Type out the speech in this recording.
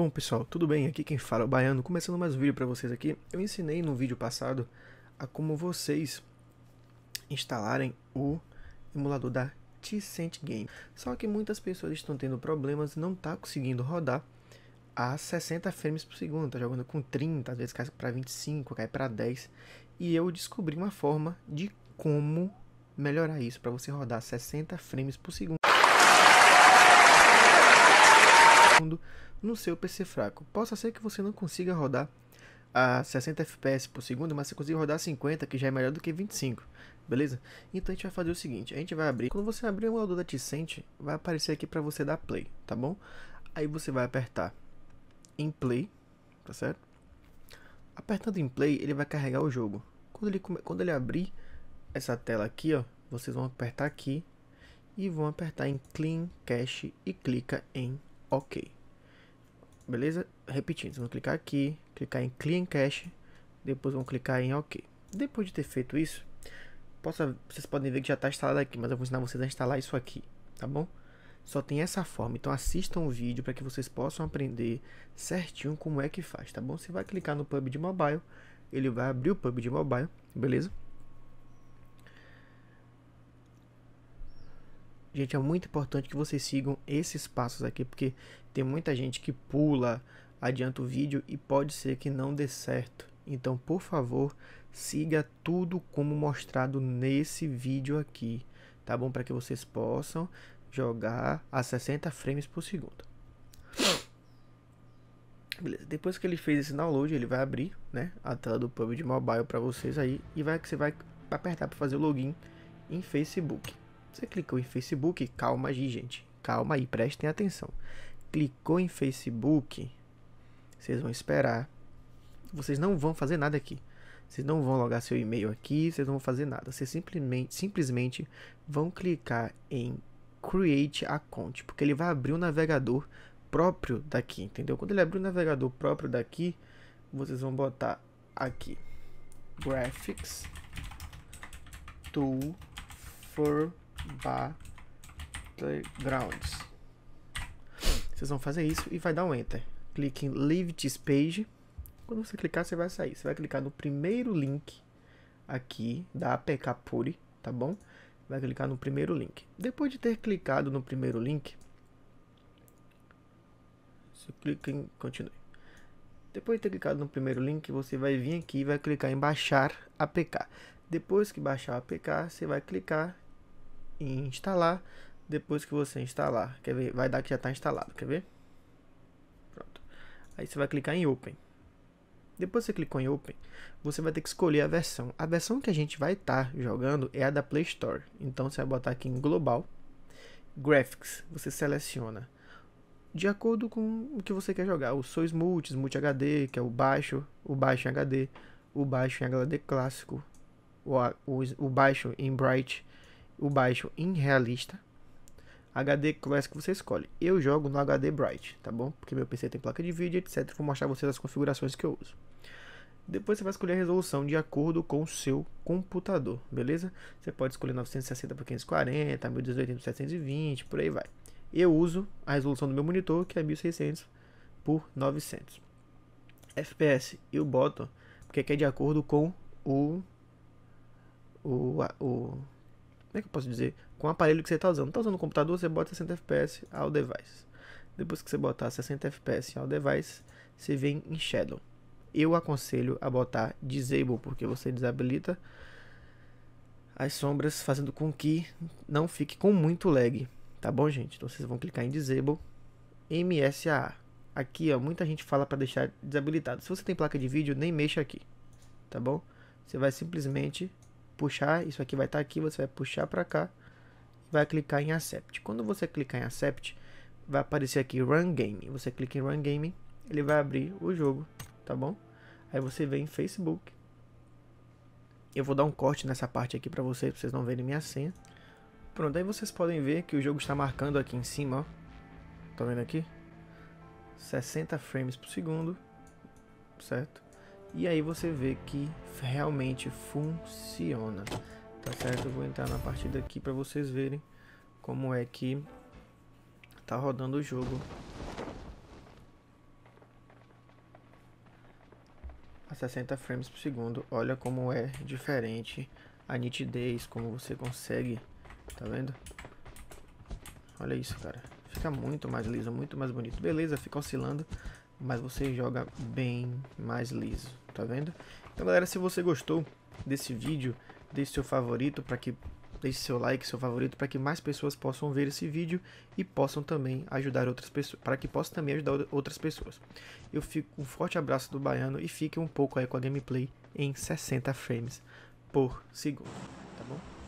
Bom pessoal, tudo bem? Aqui quem fala é o Baiano, começando mais um vídeo para vocês aqui. Eu ensinei no vídeo passado a como vocês instalarem o emulador da t Game. Só que muitas pessoas estão tendo problemas e não tá conseguindo rodar a 60 frames por segundo, tá jogando com 30, às vezes cai para 25, cai para 10. E eu descobri uma forma de como melhorar isso para você rodar 60 frames por segundo. no seu PC fraco. Possa ser que você não consiga rodar a 60 FPS por segundo, mas você consiga rodar 50, que já é melhor do que 25, beleza? Então a gente vai fazer o seguinte, a gente vai abrir, quando você abrir o emulador da Ticent, vai aparecer aqui para você dar play, tá bom? Aí você vai apertar em play, tá certo? Apertando em play, ele vai carregar o jogo. Quando ele, quando ele abrir essa tela aqui, ó, vocês vão apertar aqui e vão apertar em clean cache e clica em OK beleza? Repetindo, vamos clicar aqui, clicar em Clean Cache, depois vamos clicar em OK. Depois de ter feito isso, possa, vocês podem ver que já está instalado aqui, mas eu vou ensinar vocês a instalar isso aqui, tá bom? Só tem essa forma, então assistam o vídeo para que vocês possam aprender certinho como é que faz, tá bom? Você vai clicar no PUBG Mobile, ele vai abrir o PUBG Mobile, beleza? Gente, é muito importante que vocês sigam esses passos aqui, porque tem muita gente que pula, adianta o vídeo e pode ser que não dê certo. Então, por favor, siga tudo como mostrado nesse vídeo aqui, tá bom? Para que vocês possam jogar a 60 frames por segundo. Beleza. Depois que ele fez esse download, ele vai abrir, né, a tela do PUBG Mobile para vocês aí e vai que você vai apertar para fazer o login em Facebook. Você clicou em Facebook, calma aí, gente. Calma aí, prestem atenção clicou em Facebook, vocês vão esperar. Vocês não vão fazer nada aqui. Vocês não vão logar seu e-mail aqui, vocês não vão fazer nada. Vocês simplesmente, simplesmente vão clicar em Create Account, porque ele vai abrir o um navegador próprio daqui, entendeu? Quando ele abrir o um navegador próprio daqui, vocês vão botar aqui Graphics Tool for Battlegrounds. Vocês vão fazer isso e vai dar um Enter. Clique em Leave This Page. Quando você clicar, você vai sair. Você vai clicar no primeiro link aqui da APK Puri, tá bom? Vai clicar no primeiro link. Depois de ter clicado no primeiro link, você clica em continue. Depois de ter clicado no primeiro link, você vai vir aqui e vai clicar em baixar APK. Depois que baixar o APK, você vai clicar em instalar depois que você instalar. Quer ver? Vai dar que já está instalado, quer ver? Pronto. Aí você vai clicar em Open. Depois que você clicou em Open, você vai ter que escolher a versão. A versão que a gente vai estar tá jogando é a da Play Store. Então você vai botar aqui em Global, Graphics, você seleciona de acordo com o que você quer jogar. O Sois Multis, Multi HD, que é o baixo, o baixo em HD, o baixo em HD clássico, o, o, o baixo em Bright, o baixo em Realista, HD Classic você escolhe. Eu jogo no HD Bright, tá bom? Porque meu PC tem placa de vídeo, etc. Vou mostrar vocês as configurações que eu uso. Depois você vai escolher a resolução de acordo com o seu computador, beleza? Você pode escolher 960 por 540, 1280 por 720, por aí vai. Eu uso a resolução do meu monitor, que é 1600 por 900. FPS eu boto, porque aqui é de acordo com o, o, o como é que eu posso dizer? Com o aparelho que você está usando. Está usando o computador, você bota 60 fps ao device. Depois que você botar 60 fps ao device, você vem em Shadow. Eu aconselho a botar Disable, porque você desabilita as sombras, fazendo com que não fique com muito lag. Tá bom, gente? Então vocês vão clicar em Disable, MSAA. Aqui, ó, muita gente fala para deixar desabilitado. Se você tem placa de vídeo, nem mexa aqui, tá bom? Você vai simplesmente puxar, isso aqui vai estar tá aqui, você vai puxar para cá, vai clicar em Accept. Quando você clicar em Accept, vai aparecer aqui Run Game. Você clica em Run Game, ele vai abrir o jogo, tá bom? Aí você vem em Facebook. Eu vou dar um corte nessa parte aqui para vocês, pra vocês não verem minha senha. Pronto, aí vocês podem ver que o jogo está marcando aqui em cima, ó. Tá vendo aqui? 60 frames por segundo, certo? E aí você vê que realmente funciona, tá certo? Eu vou entrar na partida aqui para vocês verem como é que tá rodando o jogo. A 60 frames por segundo, olha como é diferente a nitidez, como você consegue, tá vendo? Olha isso, cara. Fica muito mais liso, muito mais bonito. Beleza, fica oscilando, mas você joga bem mais liso, tá vendo? Então galera, se você gostou desse vídeo, deixe seu favorito para que deixe seu like, seu favorito para que mais pessoas possam ver esse vídeo e possam também ajudar outras pessoas, para que possa também ajudar outras pessoas. Eu fico um forte abraço do baiano e fique um pouco aí com a gameplay em 60 frames por segundo, tá bom?